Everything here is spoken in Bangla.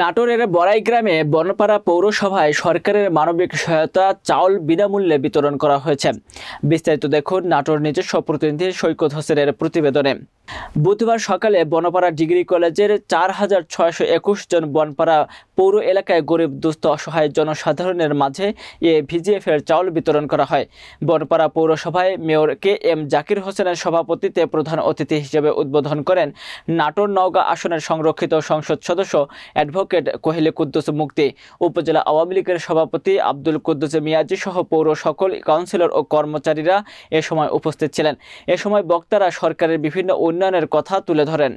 নাটোরের বড়াই গ্রামে বনপাড়া পৌরসভায় সরকারের মানবিক সহায়তা চাউল বিনামূল্যে বিতরণ করা হয়েছে বিস্তারিত দেখুন নাটোর নিজস্ব প্রতিনিধি সৈকত হোসেনের প্রতিবেদনে বুধবার সকালে বনপাড়া ডিগ্রি কলেজের চার হাজার ছয়শো একুশ জন বনপাড়া পৌর এলাকায় গরিব দুস্থ অসহায় জনসাধারণের মাঝে এ ভিজিএফের চাউল বিতরণ করা হয় বনপাড়া পৌরসভায় মেয়র কে এম জাকির হোসেনের সভাপতিতে প্রধান অতিথি হিসেবে উদ্বোধন করেন নাটোর নওগাঁ আসনের সংরক্ষিত সংসদ সদস্য অ্যাডভোকেট কোহিলি কুদ্দুস মুক্তি উপজেলা আওয়ামী লীগের সভাপতি আব্দুল কুদ্দুস মিয়াজি সহ পৌর সকল কাউন্সিলর ও কর্মচারীরা এ সময় উপস্থিত ছিলেন এ সময় বক্তারা সরকারের বিভিন্ন উন্নয়ন উন্নয়নের কথা তুলে ধরেন